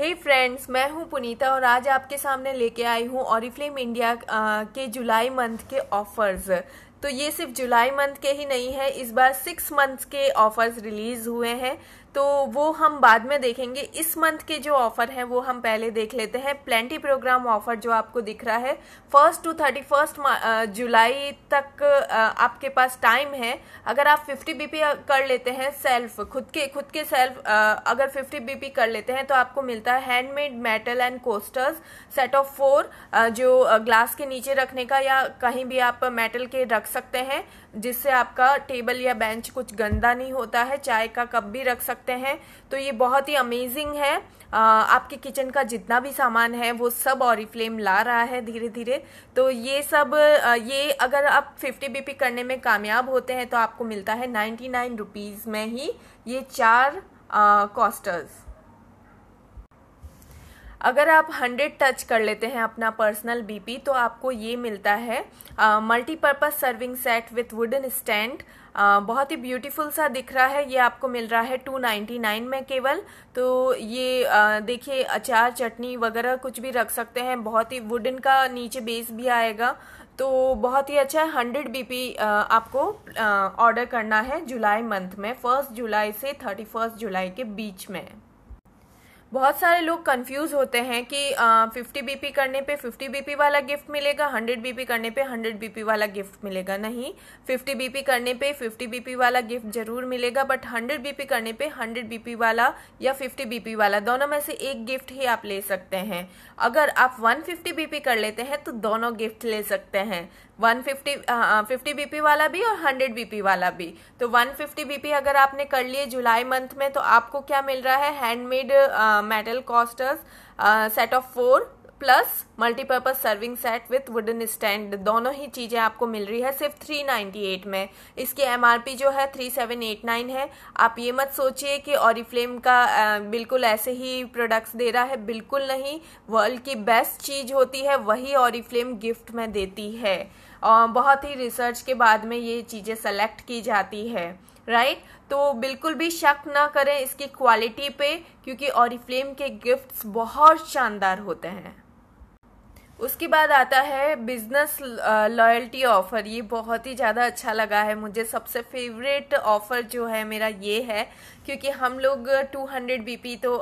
हे hey friends मैं हूं पुनीता और आज आपके सामने लेके आई हूं ऑरिफ्लेम इंडिया के जुलाई मंथ के ऑफर्स तो ये सिर्फ जुलाई मंथ के ही नहीं है इस बार सिक्स मंथ्स के ऑफर्स रिलीज़ हुए हैं तो वो हम बाद में देखेंगे इस मंथ के जो ऑफ़र हैं वो हम पहले देख लेते हैं प्लेंटी प्रोग्राम ऑफ़र जो आपको दिख रहा है फर्स्ट टू थर्टी फर्स्ट जुलाई तक आपके पास टाइम है अगर आप फिफ्टी बीपी कर लेते हैं सेल्फ खुद के खुद के सेल्फ अगर फिफ्टी बीपी कर लेते हैं तो आपको मिलता है handmade metal and coasters set of four जो ग्लास के नीचे रखने का या कहीं भी आप मेटल के रख सकते हैं जिससे आपका टेबल या बेंच कुछ गंदा नहीं होता है चाय का कप भी रख सकते हैं तो ये बहुत ही अमेजिंग है आपके किचन का जितना भी सामान है वो सब और फ्लेम ला रहा है धीरे धीरे तो ये सब ये अगर आप 50 बीपी करने में कामयाब होते हैं तो आपको मिलता है नाइन्टी नाइन रुपीज़ में ही ये चार कॉस्टर्स अगर आप 100 टच कर लेते हैं अपना पर्सनल बीपी तो आपको ये मिलता है multipurpose serving set with wooden stand बहुत ही ब्यूटीफुल सा दिख रहा है ये आपको मिल रहा है 299 में केवल तो ये देखिए अचार चटनी वगैरह कुछ भी रख सकते हैं बहुत ही वुडन का नीचे बेस भी आएगा तो बहुत ही अच्छा है हंड्रेड बी आपको ऑर्डर करना है जुलाई मंथ में फर्स्ट जुलाई से थर्टी फर्स्ट जुलाई के बीच में बहुत सारे लोग कंफ्यूज होते हैं कि फिफ्टी बीपी करने पे फिफ्टी बीपी वाला गिफ्ट मिलेगा हंड्रेड बीपी करने पे हंड्रेड बीपी वाला गिफ्ट मिलेगा नहीं फिफ्टी बीपी करने पे फिफ्टी बीपी वाला गिफ्ट जरूर मिलेगा बट हंड्रेड बीपी करने पे हंड्रेड बीपी वाला या फिफ्टी बीपी वाला दोनों में से एक गिफ्ट ही आप ले सकते हैं अगर आप वन फिफ्टी बीपी कर लेते हैं तो दोनों गिफ्ट ले सकते हैं वन फिफ्टी फिफ्टी बी वाला भी और हंड्रेड बी वाला भी तो वन फिफ्टी बी अगर आपने कर लिए जुलाई मंथ में तो आपको क्या मिल रहा है handmade metal coasters set of four plus multipurpose serving set with wooden stand दोनों ही चीज़ें आपको मिल रही है सिर्फ 398 में इसकी एमआरपी जो है 3789 है आप ये मत सोचिए कि ऑरिफ्लेम का आ, बिल्कुल ऐसे ही प्रोडक्ट्स दे रहा है बिल्कुल नहीं वर्ल्ड की बेस्ट चीज़ होती है वही ऑरिफ्लेम गिफ्ट में देती है बहुत ही रिसर्च के बाद में ये चीज़ें सेलेक्ट की जाती है राइट right? तो बिल्कुल भी शक ना करें इसकी क्वालिटी पे क्योंकि ऑरिफ्लेम के गिफ्ट्स बहुत शानदार होते हैं उसके बाद आता है बिजनेस लॉयल्टी ऑफ़र ये बहुत ही ज़्यादा अच्छा लगा है मुझे सबसे फेवरेट ऑफ़र जो है मेरा ये है क्योंकि हम लोग 200 बीपी तो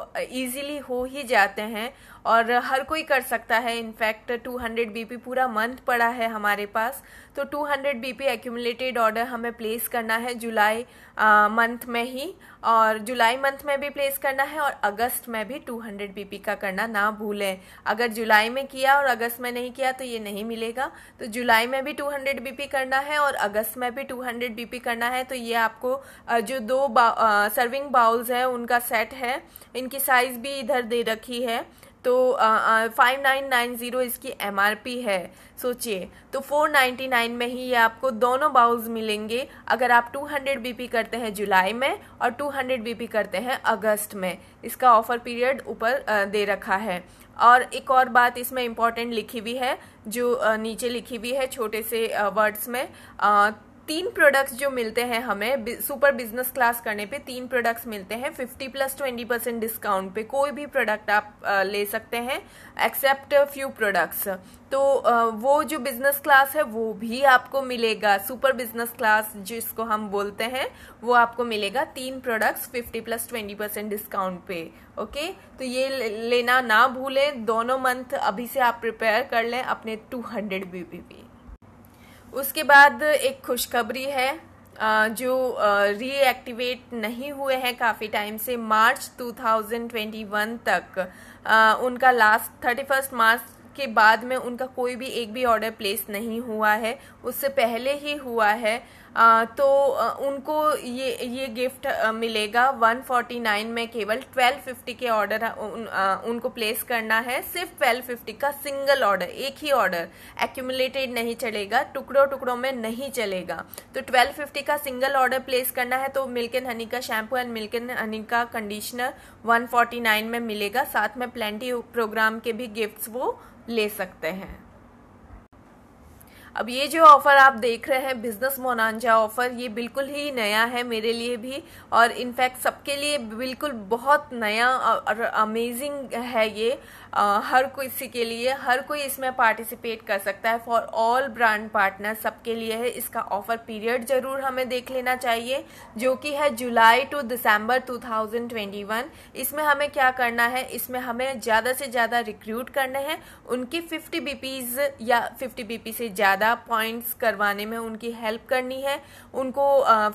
इजीली हो ही जाते हैं और हर कोई कर सकता है इनफैक्ट 200 बीपी पूरा मंथ पड़ा है हमारे पास तो 200 बीपी एक्यूमुलेटेड ऑर्डर हमें प्लेस करना है जुलाई मंथ में ही और जुलाई मंथ में भी प्लेस करना है और अगस्त में भी 200 बीपी का करना ना भूलें अगर जुलाई में किया और अगस्त में नहीं किया तो ये नहीं मिलेगा तो जुलाई में भी 200 बीपी करना है और अगस्त में भी 200 बीपी करना है तो ये आपको जो दो सर्विंग सर्विंग बाउल्स हैं उनका सेट है इनकी साइज़ भी इधर दे रखी है तो फाइव नाइन नाइन ज़ीरो इसकी एम है सोचिए तो फोर नाइन्टी नाइन में ही ये आपको दोनों बाउल्स मिलेंगे अगर आप टू हंड्रेड बी पी करते हैं जुलाई में और टू हंड्रेड बी पी करते हैं अगस्त में इसका ऑफ़र पीरियड ऊपर दे रखा है और एक और बात इसमें इम्पॉर्टेंट लिखी हुई है जो नीचे लिखी हुई है छोटे से वर्ड्स में तीन प्रोडक्ट्स जो मिलते हैं हमें सुपर बिजनेस क्लास करने पे तीन प्रोडक्ट्स मिलते हैं 50 प्लस 20 परसेंट डिस्काउंट पे कोई भी प्रोडक्ट आप ले सकते हैं एक्सेप्ट फ्यू प्रोडक्ट्स तो वो जो बिजनेस क्लास है वो भी आपको मिलेगा सुपर बिजनेस क्लास जिसको हम बोलते हैं वो आपको मिलेगा तीन प्रोडक्ट्स 50 प्लस 20 परसेंट डिस्काउंट पे ओके तो ये लेना ना भूलें दोनों मंथ अभी से आप प्रिपेयर कर लें अपने टू हंड्रेड उसके बाद एक खुशखबरी है जो रीएक्टिवेट नहीं हुए हैं काफ़ी टाइम से मार्च 2021 तक उनका लास्ट थर्टी फर्स्ट मार्च के बाद में उनका कोई भी एक भी ऑर्डर प्लेस नहीं हुआ है उससे पहले ही हुआ है तो उनको ये ये गिफ्ट मिलेगा 149 में केवल 1250 के ऑर्डर उन, उनको प्लेस करना है सिर्फ 1250 का सिंगल ऑर्डर एक ही ऑर्डर एक्यूमुलेटेड नहीं चलेगा टुकड़ों टुकड़ों में नहीं चलेगा तो 1250 का सिंगल ऑर्डर प्लेस करना है तो मिल्क एंड हनी का shampoo and milk and honey का कंडीशनर 149 में मिलेगा साथ में प्लेंटी प्रोग्राम के भी गिफ्ट्स वो ले सकते हैं अब ये जो ऑफ़र आप देख रहे हैं बिज़नेस मोनानजा ऑफ़र ये बिल्कुल ही नया है मेरे लिए भी और इनफैक्ट सबके लिए बिल्कुल बहुत नया और अमेजिंग है ये uh, हर किसी के लिए हर कोई इसमें पार्टिसिपेट कर सकता है फॉर ऑल ब्रांड पार्टनर सबके लिए है इसका ऑफर पीरियड ज़रूर हमें देख लेना चाहिए जो कि है जुलाई टू दिसंबर 2021 इसमें हमें क्या करना है इसमें हमें ज़्यादा से ज़्यादा रिक्रूट करने हैं उनकी 50 बीपीज या 50 बीपी से ज़्यादा पॉइंट्स करवाने में उनकी हेल्प करनी है उनको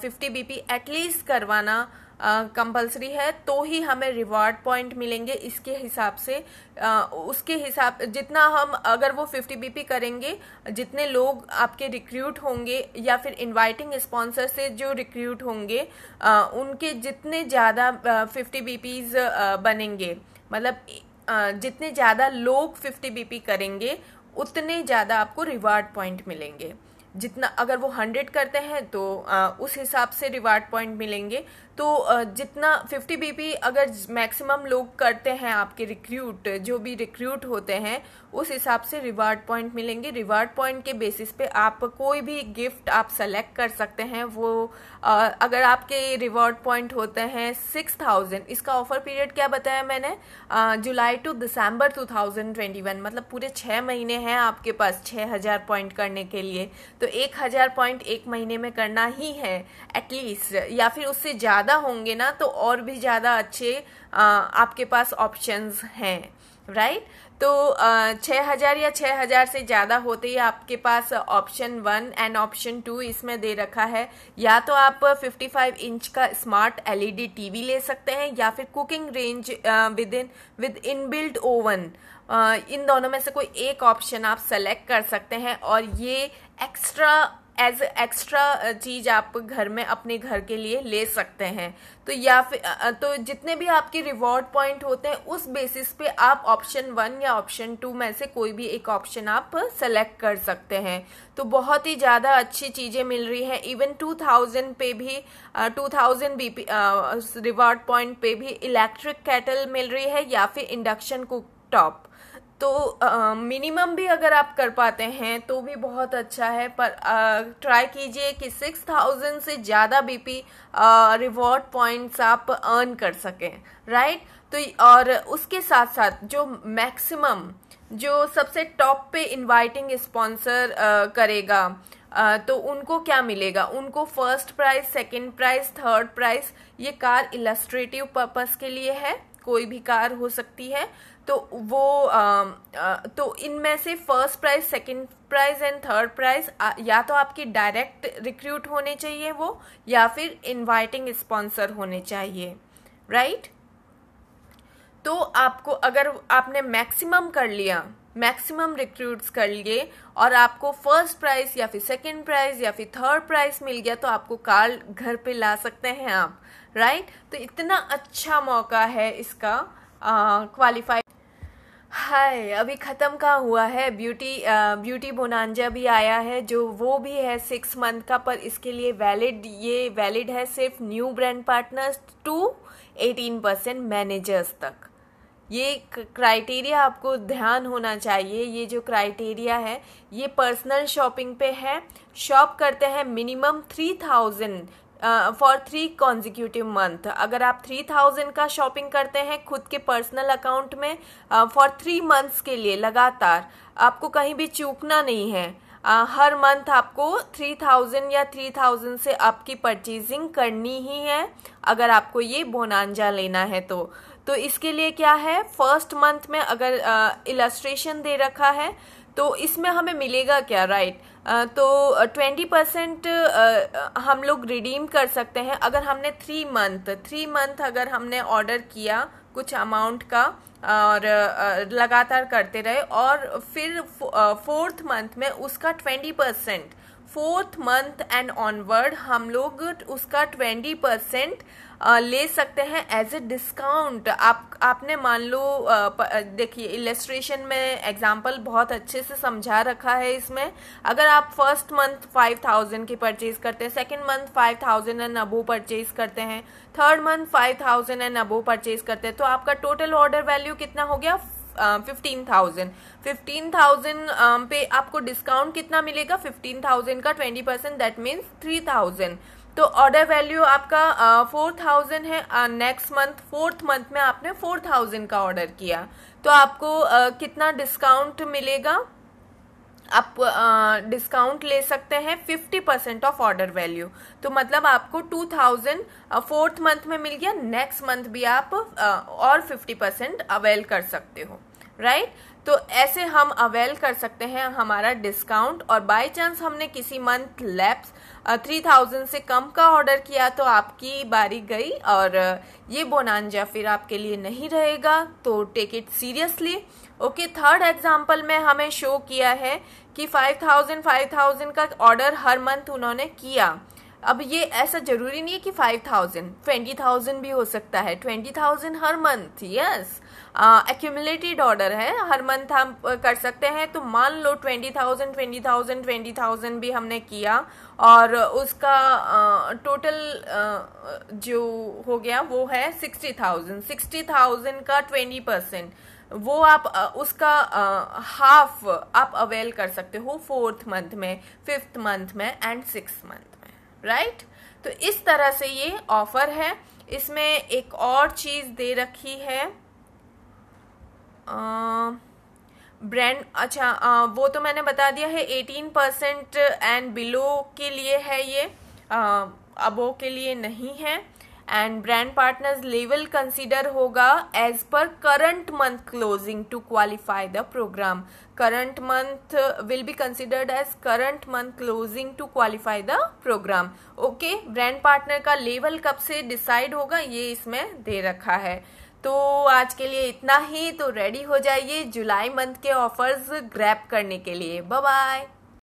फिफ्टी बी पी एटलीस्ट करवाना कंपलसरी है तो ही हमें रिवार्ड पॉइंट मिलेंगे इसके हिसाब से uh, उसके हिसाब जितना हम अगर वो 50 बीपी करेंगे जितने लोग आपके रिक्रूट होंगे या फिर इनवाइटिंग स्पॉन्सर से जो रिक्रूट होंगे uh, उनके जितने ज़्यादा 50 बीपीज बनेंगे मतलब uh, जितने ज़्यादा लोग 50 बीपी करेंगे उतने ज़्यादा आपको रिवार्ड पॉइंट मिलेंगे जितना अगर वो हंड्रेड करते हैं तो आ, उस हिसाब से रिवार्ड पॉइंट मिलेंगे तो आ, जितना फिफ्टी बीपी अगर मैक्सिमम लोग करते हैं आपके रिक्रूट जो भी रिक्रूट होते हैं उस हिसाब से रिवार्ड पॉइंट मिलेंगे रिवार्ड पॉइंट के बेसिस पे आप कोई भी गिफ्ट आप सेलेक्ट कर सकते हैं वो आ, अगर आपके रिवार्ड पॉइंट होते हैं सिक्स थाउजेंड इसका ऑफर पीरियड क्या बताया मैंने जुलाई टू दिसंबर टू थाउजेंड ट्वेंटी वन मतलब पूरे छः महीने हैं आपके पास छः हज़ार पॉइंट करने के लिए तो एक हज़ार पॉइंट एक महीने में करना ही है एटलीस्ट या फिर उससे ज़्यादा होंगे ना तो और भी ज़्यादा अच्छे आ, आपके पास ऑप्शंस हैं राइट right? तो छः हज़ार या छः हज़ार से ज़्यादा होते ही आपके पास option one and option two इसमें दे रखा है या तो आप 55 इंच का स्मार्ट एलईडी टीवी ले सकते हैं या फिर cooking range with in with built oven in दोनों में से कोई एक ऑप्शन आप सेलेक्ट कर सकते हैं और ये एक्स्ट्रा एज एक्स्ट्रा uh, चीज आप घर में अपने घर के लिए ले सकते हैं तो या फिर तो जितने भी आपके रिवॉर्ड पॉइंट होते हैं उस बेसिस पे आप ऑप्शन वन या ऑप्शन टू में से कोई भी एक ऑप्शन आप सेलेक्ट कर सकते हैं तो बहुत ही ज़्यादा अच्छी चीज़ें मिल रही हैं इवन टू थाउजेंड पे भी two thousand B P reward point पे भी इलेक्ट्रिक कैटल मिल रही है या फिर इंडक्शन कुक टॉप तो मिनिमम uh, भी अगर आप कर पाते हैं तो भी बहुत अच्छा है पर uh, ट्राई कीजिए कि सिक्स थाउजेंड से ज़्यादा बीपी रिवॉर्ड पॉइंट्स आप अर्न कर सकें राइट तो और उसके साथ साथ जो मैक्सिमम जो सबसे टॉप पे इनवाइटिंग स्पॉन्सर uh, करेगा तो उनको क्या मिलेगा उनको first prize second prize third prize ये कार इलस्ट्रेटिव पर्पस के लिए है कोई भी कार हो सकती है तो वो आ, तो इनमें से first prize second prize and third prize या तो आपके डायरेक्ट रिक्रूट होने चाहिए वो या फिर इनवाइटिंग स्पॉन्सर होने चाहिए राइट right? तो आपको अगर आपने मैक्सिमम कर लिया मैक्सिमम रिक्रूट्स कर लिए और आपको फर्स्ट प्राइज या फिर सेकंड प्राइज या फिर थर्ड प्राइज मिल गया तो आपको कार घर पे ला सकते हैं आप राइट तो इतना अच्छा मौका है इसका क्वालिफाई हाय अभी ख़त्म का हुआ है ब्यूटी ब्यूटी बोनांजा भी आया है जो वो भी है सिक्स मंथ का पर इसके लिए वैलिड ये वैलिड है सिर्फ new brand partners to eighteen percent managers तक ये क्राइटेरिया आपको ध्यान होना चाहिए ये जो क्राइटेरिया है ये पर्सनल शॉपिंग पे है शॉप करते हैं minimum three thousand for three consecutive month अगर आप थ्री थाउजेंड का शॉपिंग करते हैं खुद के पर्सनल अकाउंट में फॉर थ्री मंथ्स के लिए लगातार आपको कहीं भी चूकना नहीं है Uh, हर मंथ आपको थ्री थाउजेंड या थ्री थाउजेंड से आपकी परचेजिंग करनी ही है अगर आपको ये बोनांजा लेना है तो तो इसके लिए क्या है फर्स्ट मंथ में अगर इलस्ट्रेशन uh, दे रखा है तो इसमें हमें मिलेगा क्या राइट right? तो ट्वेंटी परसेंट हम लोग रिडीम कर सकते हैं अगर हमने थ्री मंथ थ्री मंथ अगर हमने ऑर्डर किया कुछ अमाउंट का और लगातार करते रहे और फिर फोर्थ मंथ में उसका twenty percent fourth month and onward हम लोग उसका ट्वेंटी परसेंट ले सकते हैं एज ए डिस्काउंट आप आपने मान लो देखिए इलेस्ट्रेशन में एग्जांपल बहुत अच्छे से समझा रखा है इसमें अगर आप फर्स्ट मंथ फाइव थाउजेंड की परचेज करते हैं second month five thousand and above purchase करते हैं third month five thousand and above purchase करते हैं तो आपका टोटल ऑर्डर वैल्यू कितना हो गया फिफ्टीन थाउजेंड फिफ्टीन थाउजेंड पे आपको डिस्काउंट कितना मिलेगा फिफ्टीन थाउजेंड का twenty percent that means three thousand तो ऑर्डर वैल्यू आपका फोर uh, थाउजेंड है नेक्स्ट मंथ फोर्थ मंथ में आपने फोर थाउजेंड का ऑर्डर किया तो आपको uh, कितना डिस्काउंट मिलेगा आप डिस्काउंट ले सकते हैं fifty percent off order value तो मतलब आपको टू थाउजेंड फोर्थ मंथ में मिल गया नेक्स्ट मंथ भी आप आ, और फिफ्टी परसेंट अवेल कर सकते हो राइट right? तो ऐसे हम अवेल कर सकते हैं हमारा डिस्काउंट और बाय चांस हमने किसी मंथ लैप्स थ्री थाउजेंड से कम का ऑर्डर किया तो आपकी बारी गई और ये बोनांजा फिर आपके लिए नहीं रहेगा तो take it seriously okay third example में हमें शो किया है कि फाइव थाउजेंड फाइव थाउजेंड का ऑर्डर हर मंथ उन्होंने किया अब ये ऐसा जरूरी नहीं है कि फाइव थाउजेंड ट्वेंटी थाउजेंड भी हो सकता है ट्वेंटी थाउजेंड हर मंथ यस एक्यूमुलेटेड ऑर्डर है हर मंथ हम कर सकते हैं तो मान लो twenty thousand twenty thousand twenty thousand भी हमने किया और उसका टोटल uh, uh, जो हो गया वो है सिक्सटी थाउजेंड सिक्सटी थाउजेंड का ट्वेंटी परसेंट वो आप उसका हाफ आप अवेल कर सकते हो फोर्थ मंथ में फिफ्थ मंथ में एंड सिक्स मंथ में राइट तो इस तरह से ये ऑफर है इसमें एक और चीज़ दे रखी है ब्रांड अच्छा आ, वो तो मैंने बता दिया है एटीन परसेंट एंड बिलो के लिए है ये अबो के लिए नहीं है and brand partners level consider होगा as per current month closing to qualify the program current month will be considered as current month closing to qualify the program okay brand partner का लेवल कब से decide होगा ये इसमें दे रखा है तो आज के लिए इतना ही तो रेडी हो जाइए जुलाई मंथ के ऑफर्स ग्रैप करने के लिए बाय बाय